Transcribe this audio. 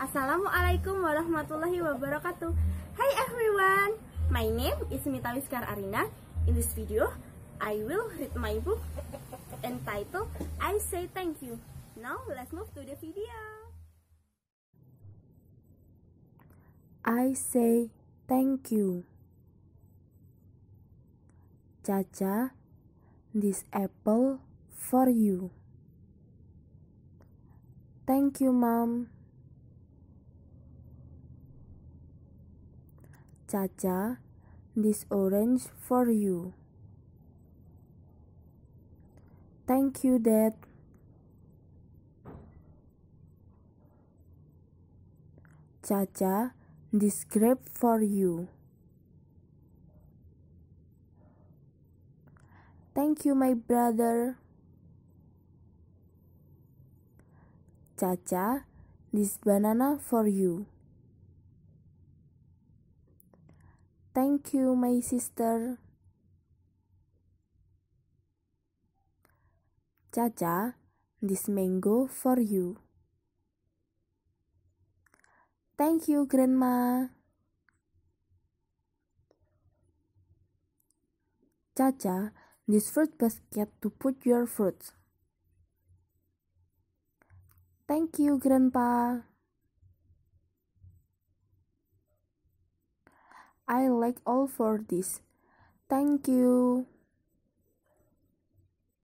Assalamualaikum warahmatullahi wabarakatuh Hi everyone, my name is Mita Wiskar Arina In this video, I will read my book entitled I Say Thank You Now, let's move to the video I say thank you. Caca, this apple for you. Thank you, Mom. Caca, this orange for you. Thank you, Dad. Caca, this grape for you. Thank you, my brother. Caca, this banana for you. Thank you, my sister. Caca, this mango for you. Thank you, Grandma. Chacha, this fruit basket to put your fruits. Thank you, Grandpa. I like all for this. Thank you.